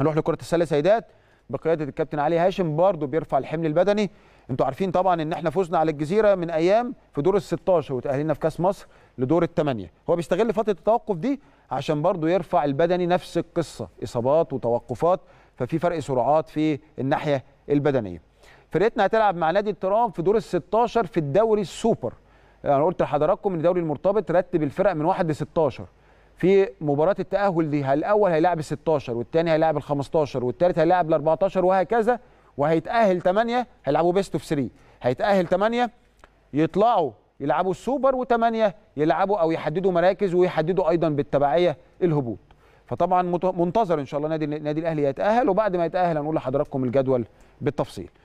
هنروح لكره السله سيدات بقياده الكابتن علي هاشم برضه بيرفع الحمل البدني انتوا عارفين طبعا ان احنا فزنا على الجزيره من ايام في دور ال 16 وتاهلنا في كاس مصر لدور الثمانيه هو بيستغل فتره التوقف دي عشان برضه يرفع البدني نفس القصه اصابات وتوقفات ففي فرق سرعات في الناحيه البدنيه فرقتنا هتلعب مع نادي الترام في دور ال 16 في الدوري السوبر انا يعني قلت لحضراتكم ان الدوري المرتبط رتب الفرق من 1 ل 16 في مباراه التاهل دي الاول هيلاعب ال 16 والثاني هيلاعب ال 15 والثالث هيلاعب ال 14 وهكذا وهيتاهل 8 هيلعبوا بيست اوف 3 هيتاهل 8 يطلعوا يلعبوا السوبر و8 يلعبوا او يحددوا مراكز ويحددوا ايضا بالتبعيه الهبوط فطبعا منتظر ان شاء الله نادي النادي الاهلي يتاهل وبعد ما يتاهل هنقول لحضراتكم الجدول بالتفصيل